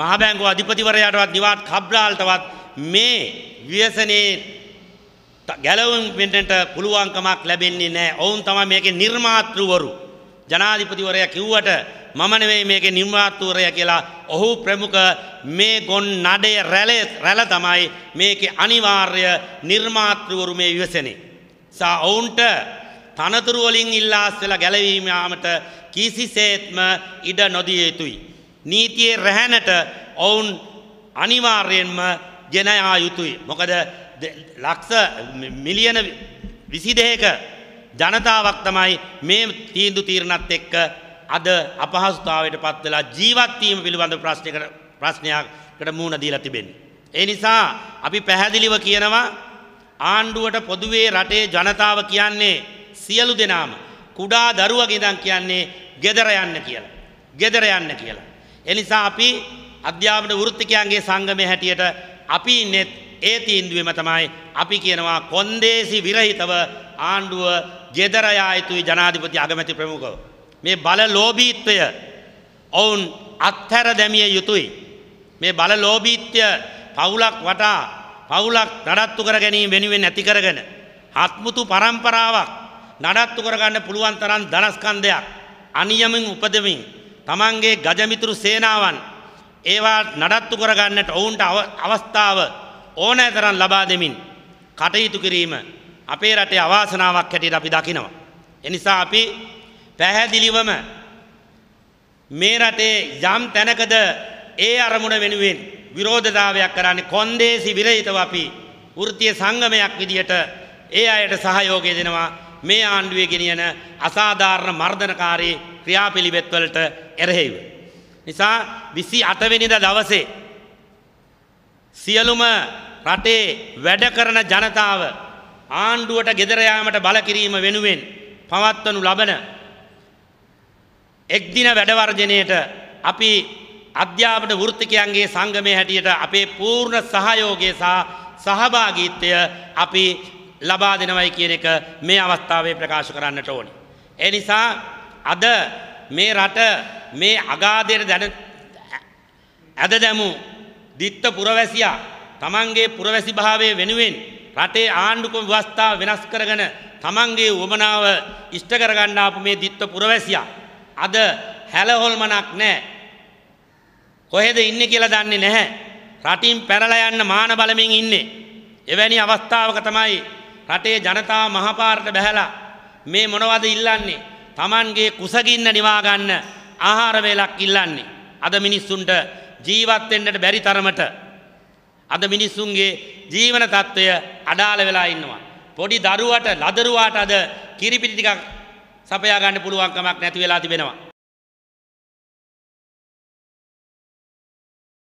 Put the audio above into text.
මහබැංගුව අධිපතිවරයාටවත් නිවාත් කබ්්‍රාල්ටවත් මේ ව්‍යසනයේ ගැලවුම් වෙන්නට පුළුවන්කමක් ලැබෙන්නේ නැහැ. ඔවුන් තමයි මේකේ නිර්මාතෘවරු. ජනාධිපතිවරයා කිව්වට මම නෙවෙයි මේකේ නිර්මාතෘවරයා කියලා ඔහු ප්‍රමුඛ මේ ගොන් නඩේ රැළ රැළ තමයි මේකේ අනිවාර්ය නිර්මාතෘවරු මේ විවසනේ. සා ඔවුන්ට තනතුරු වලින් ඉල්ලා ඉස්සලා ගැලවීම යාමට කිසිසේත්ම ඉඩ නොදිය යුතුයි. නීතියේ රැහැනට ඔවුන් අනිවාර්යෙන්ම ගෙනයා යුතුයි. මොකද ලක්ෂ මිලියන විසිදයක ජනතාවක් තමයි මේ තීන්දු තීරණත් එක්ක අද අපහසුතාවයට පත් වෙලා ජීවත් වීම පිළිබඳ ප්‍රශ්නයකට ප්‍රශ්නයකට මුහුණ දීලා තිබෙන්නේ. ඒ නිසා අපි පැහැදිලිව කියනවා ආණ්ඩුවට පොදුවේ රටේ ජනතාව කියන්නේ සියලු දෙනාම කුඩා දරුවගේ ඉඳන් කියන්නේ gedara යන්න කියලා. gedara යන්න කියලා. එනිසා අපි අධ්‍යාපන වෘත්තිකයන්ගේ සංගමය හැටියට අපි ඉන්නෙත් ඒ තීන්දුවෙම තමයි අපි කියනවා කොන්දේසි විරහිතව ආණ්ඩුව ගෙදර යා යුතුයි ජනාධිපති අගමැති ප්‍රමුඛව. මේ බල ලෝභීත්වය ඔවුන් අත්හැර දැමිය යුතුයි. මේ බල ලෝභීත්‍ය පවුලක් වටා පවුලක් නඩත්තු කර ගැනීම වෙනුවෙන් ඇති කරගෙන හත්මුතු පරම්පරාවක් නඩත්තු කරගන්න පුළුවන් තරම් ධනස්කන්ධයක් අනියමෙන් උපදෙමින් තමන්ගේ ගජමිතුරු සේනාවන් ඒවා නඩත්තු කරගන්නට ඔවුන්ට අවස්ථාව ඕනෑ තරන් ලබා දෙමින් කටයුතු කිරීම අපේ රටේ අවාසනාවක් හැටියට අපි දකිනවා. එනිසා අපි පැහැදිලිවම මේ රටේ යම් තැනකද ඒ අරමුණ වෙනුවෙන් විරෝධතාවයක් කරන්නේ කොන්දේසි විරහිතව අපි වෘත්තීය සංගමයක් විදියට ඒ අයට සහයෝගය දෙනවා මේ ආණ්ඩුවේ ගෙනියන අසාධාරණ මර්ධනකාරී ක්‍රියාපිළිවෙත් වලට එරෙහිව. නිසා විසි අටවෙනිද දවසේ. සියලුම රටේ වැඩ කරන ජනතාව ආණ්ඩුවට ගෙදරයාමට බලකිරීම වෙනුවෙන් පවත්වනු ලබන එක්දින වැඩවර්ජනයට අපි අධ්‍යාපන වෘත්තිකයන්ගේ සංගමය හැටියට අපේ පූර්ණ සහයෝගය සහ සහභාගීත්වය අපි ලබා දෙනවයි කියන එක මේ අවස්ථාවේ ප්‍රකාශ කරන්නට ඕනි. ඒ නිසා අද මේ රට මේ අගාදයට දැන ඇද දැමූ දිත්ත පුරවැසියා තමන්ගේ පුරවැසි භාවය වෙනුවෙන් රටේ ආණ්ඩුකම ව්‍යවස්ථාව වෙනස් කරගෙන තමන්ගේ උවමනාව ඉෂ්ට කරගන්න ආපු මේ දිත්ත පුරවැසියා අද හැලහොල්මනක් නැහැ. කොහෙද ඉන්නේ කියලා දන්නේ නැහැ. රටින් පැනලා යන්න මාන බලමින් ඉන්නේ. එවැනි අවස්ථාවක තමයි රටේ ජනතාව මහපාරට බැහැලා මේ මොනවද ඉල්ලන්නේ? තමන්ගේ කුසගින්න නිවා ගන්න ආහාරවේලක් ඉල්ලන්නේ. අද මිනිස්සුන්ට ජීවත්වෙන්නට බැරි තරමට. අද මිනිස්සුන්ගේ ජීවන තත්ත්වය අඩාල වෙලා ඉන්නවා. පොඩි දරුවට ලදරුවාට අද කිරිපිටි ටිකක් සපයා ගන්න පුළුවන්කමක් නැති වෙලා තිබෙනවා.